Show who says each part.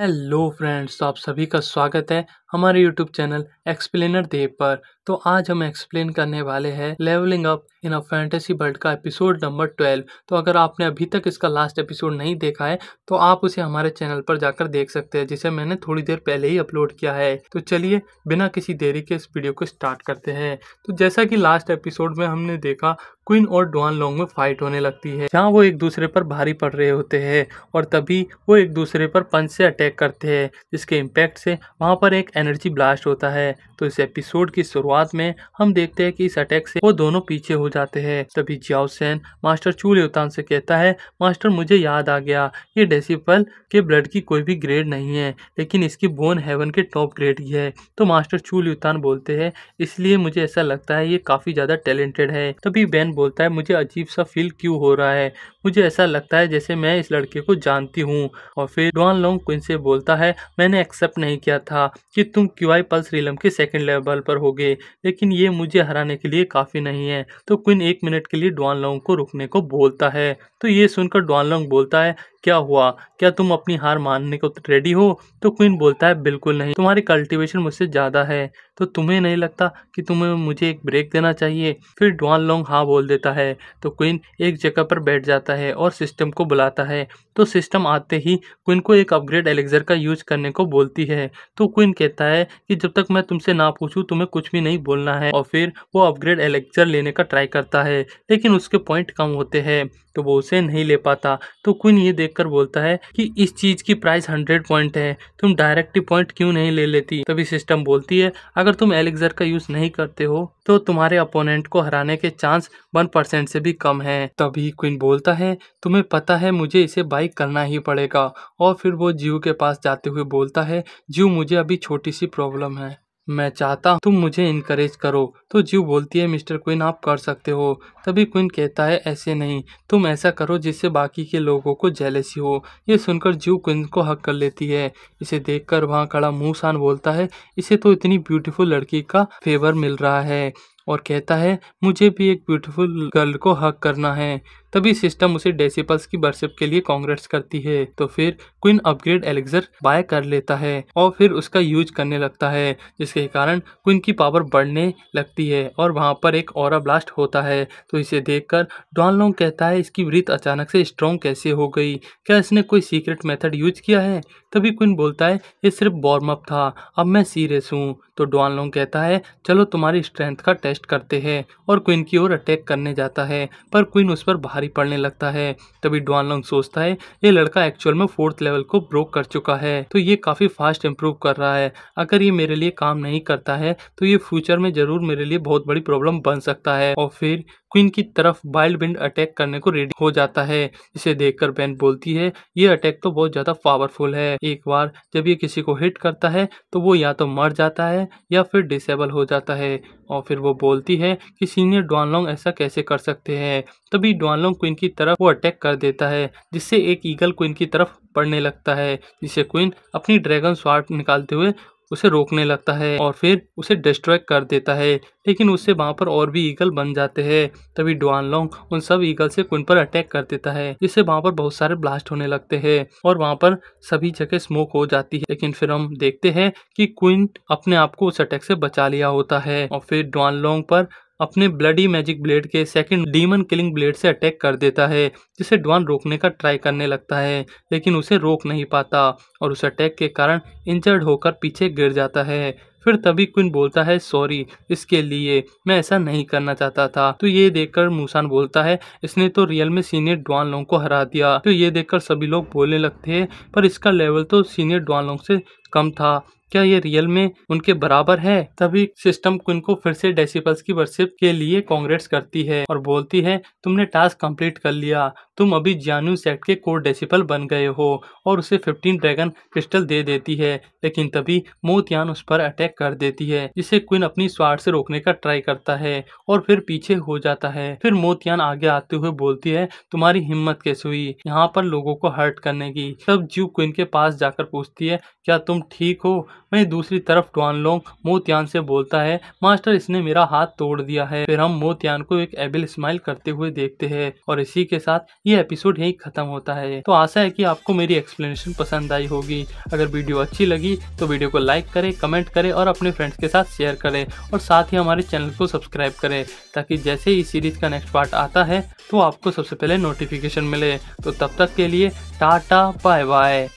Speaker 1: hello तो friends आप सभी का स्वागत है हमारे यूट्यूब चैनल एक्सप्लेनर देव पर तो आज हम एक्सप्लेन करने वाले हैं levelling up in a fantasy world का एपिसोड नंबर ट्वेल्व तो अगर आपने अभी तक इसका लास्ट एपिसोड नहीं देखा है तो आप उसे हमारे चैनल पर जाकर देख सकते हैं जिसे मैंने थोड़ी देर पहले ही अपलोड किया है तो चलिए बिना किसी देरी के इस वीडियो को स्टार्ट करते हैं तो जैसा कि लास्ट एपिसोड में हमने देखा क्वीन और डुआन लोंग में फाइट होने लगती है जहाँ वो एक दूसरे पर भारी पड़ रहे होते हैं और तभी वो एक दूसरे पर पंच से अटैक करते हैं जिसके इम्पैक्ट से वहाँ पर एक एनर्जी ब्लास्ट होता है तो इस एपिसोड की शुरुआत बाद में हम देखते हैं कि इस अटैक से वो दोनों पीछे हो जाते हैं तभी जियाउसेन मास्टर चू लिउतान से कहता है मास्टर मुझे याद आ गया ये डेसिपल के ब्लड की कोई भी ग्रेड नहीं है लेकिन इसकी बोन हेवन के टॉप ग्रेड की है तो मास्टर चू लिउतान बोलते हैं इसलिए मुझे ऐसा लगता है ये काफ़ी ज़्यादा टैलेंटेड है तभी बैन बोलता है मुझे अजीब सा फील क्यों हो रहा है मुझे ऐसा लगता है जैसे मैं इस लड़के को जानती हूँ और फिर डॉन लॉन्ग क्विन से बोलता है मैंने एक्सेप्ट नहीं किया था कि तुम क्यूआई पल्स रिलम के सेकंड लेवल पर होगे लेकिन ये मुझे हराने के लिए काफ़ी नहीं है तो क्विन एक मिनट के लिए डॉनलोंग को रुकने को बोलता है तो ये सुनकर डॉनलोंग बोलता है क्या हुआ क्या तुम अपनी हार मानने को रेडी हो तो क्वीन बोलता है बिल्कुल नहीं तुम्हारी कल्टिवेशन मुझसे ज़्यादा है तो तुम्हें नहीं लगता कि तुम्हें मुझे एक ब्रेक देना चाहिए फिर डॉन लॉन्ग हाँ बोल देता है तो क्विन एक जगह पर बैठ जाता है और सिस्टम को बुलाता है तो सिस्टम आते ही क्विन को एक अपग्रेड एलेक्जर का यूज करने को बोलती है तो क्विन कहता है कि जब तक मैं तुमसे ना पूछूं तुम्हें कुछ भी नहीं बोलना है और फिर वो अपग्रेड एलेक्जर लेने का ट्राई करता है लेकिन उसके पॉइंट कम होते हैं तो वो उसे नहीं ले पाता तो क्विन ये देख बोलता है कि इस चीज़ की प्राइस हंड्रेड पॉइंट है तुम डायरेक्टिव पॉइंट क्यों नहीं ले लेती तभी सिस्टम बोलती है अगर तुम एलेक्जर का यूज़ नहीं करते हो तो तुम्हारे अपोनेंट को हराने के चांस वन परसेंट से भी कम है तभी क्विन बोलता है तुम्हें पता है मुझे इसे बाइक करना ही पड़ेगा और फिर वो जीव के पास जाते हुए बोलता है जीव मुझे अभी छोटी सी प्रॉब्लम है मैं चाहता तुम मुझे इनकरेज करो तो जीव बोलती है मिस्टर क्विन आप कर सकते हो तभी क्विन कहता है ऐसे नहीं तुम ऐसा करो जिससे बाकी के लोगों को जेलेसी हो ये सुनकर जीव क्विन को हक कर लेती है इसे देखकर वहाँ खड़ा मुँह बोलता है इसे तो इतनी ब्यूटीफुल लड़की का फेवर मिल रहा है और कहता है मुझे भी एक ब्यूटीफुल गर्ल को हक करना है तभी सिस्टम उसे डेसिपल्स की बर्सिप के लिए कांग्रेस करती है तो फिर क्विन अपग्रेड एलेक्सर बाय कर लेता है और फिर उसका यूज करने लगता है जिसके कारण क्विन की पावर बढ़ने लगती है और वहाँ पर एक और ब्लास्ट होता है तो इसे देखकर डॉनलोंग कहता है इसकी वृत अचानक से स्ट्रॉन्ग कैसे हो गई क्या इसने कोई सीक्रेट मेथड यूज किया है तभी क्विन बोलता है ये सिर्फ वार्म अप था अब मैं सीरियस हूँ तो डॉनलोंग कहता है चलो तुम्हारी स्ट्रेंथ का टेस्ट ब्लास्ट करते हैं और क्वीन की ओर अटैक करने जाता है पर क्वीन उस पर भारी पड़ने लगता है तभी डॉन लॉन्ग सोचता है ये लड़का एक्चुअल में फोर्थ लेवल को ब्रोक कर चुका है तो ये काफ़ी फास्ट इम्प्रूव कर रहा है अगर ये मेरे लिए काम नहीं करता है तो ये फ्यूचर में ज़रूर मेरे लिए बहुत बड़ी प्रॉब्लम बन सकता है और फिर क्वीन की तरफ वाइल्ड विंड अटैक करने को रेडी हो जाता है इसे देखकर बेन बोलती है ये अटैक तो बहुत ज्यादा पावरफुल है एक बार जब ये किसी को हिट करता है तो वो या तो मर जाता है या फिर डिसेबल हो जाता है और फिर वो बोलती है कि सीनियर डॉनलोंग ऐसा कैसे कर सकते हैं तभी डॉनलोंग क्वीन की तरफ वो अटैक कर देता है जिससे एक ईगल क्वीन की तरफ पड़ने लगता है जिसे क्वीन अपनी ड्रैगन स्वार्ट निकालते हुए उसे रोकने लगता है और फिर उसे डिस्ट्रॉय कर देता है लेकिन उससे वहाँ पर और भी ईगल बन जाते हैं तभी लॉन्ग उन सब ईगल से कुन पर अटैक कर देता है जिससे वहाँ पर बहुत सारे ब्लास्ट होने लगते हैं और वहाँ पर सभी जगह स्मोक हो जाती है लेकिन फिर हम देखते हैं कि क्विन अपने आप को उस अटैक से बचा लिया होता है और फिर लॉन्ग पर अपने ब्लडी मैजिक ब्लेड के सेकंड डीमन किलिंग ब्लेड से अटैक कर देता है जिसे डॉन रोकने का ट्राई करने लगता है लेकिन उसे रोक नहीं पाता और उस अटैक के कारण इंजर्ड होकर पीछे गिर जाता है फिर तभी क्विन बोलता है सॉरी इसके लिए मैं ऐसा नहीं करना चाहता था तो ये देखकर मूसान बोलता है इसने तो रियल में सीनियर डॉन लोंग को हरा दिया तो ये देखकर सभी लोग बोलने लगते हैं पर इसका लेवल तो सीनियर डॉन लोंग से कम था क्या ये रियल में उनके बराबर है तभी सिस्टम को फिर से डेसिपल्स की वर्शिप के लिए कांग्रेस करती है और बोलती है तुमने टास्क कंप्लीट कर लिया तुम अभी जानू सेट के कोर डेसिपल बन गए हो और उसे फिफ्टीन ड्रैगन क्रिस्टल दे देती है लेकिन तभी मोतियान उस पर अटैक कर देती है जिसे क्विन अपनी स्वार्थ से रोकने का ट्राई करता है और फिर पीछे हो जाता है फिर मोतियान आगे आते हुए बोलती है तुम्हारी हिम्मत कैसे हुई यहाँ पर लोगों को हर्ट करने की तब जीव क्विन के पास जाकर पूछती है क्या तुम ठीक हो वहीं दूसरी तरफ डोनलोंग मोतियान से बोलता है मास्टर इसने मेरा हाथ तोड़ दिया है फिर हम मोतियान को एक एबिल स्माइल करते हुए देखते हैं और इसी के साथ ये एपिसोड यही खत्म होता है तो आशा है कि आपको मेरी एक्सप्लेनेशन पसंद आई होगी अगर वीडियो अच्छी लगी तो वीडियो को लाइक करें कमेंट करें और अपने फ्रेंड्स के साथ शेयर करें और साथ ही हमारे चैनल को सब्सक्राइब करें ताकि जैसे ही सीरीज का नेक्स्ट पार्ट आता है तो आपको सबसे पहले नोटिफिकेशन मिले तो तब तक के लिए टाटा बाय बाय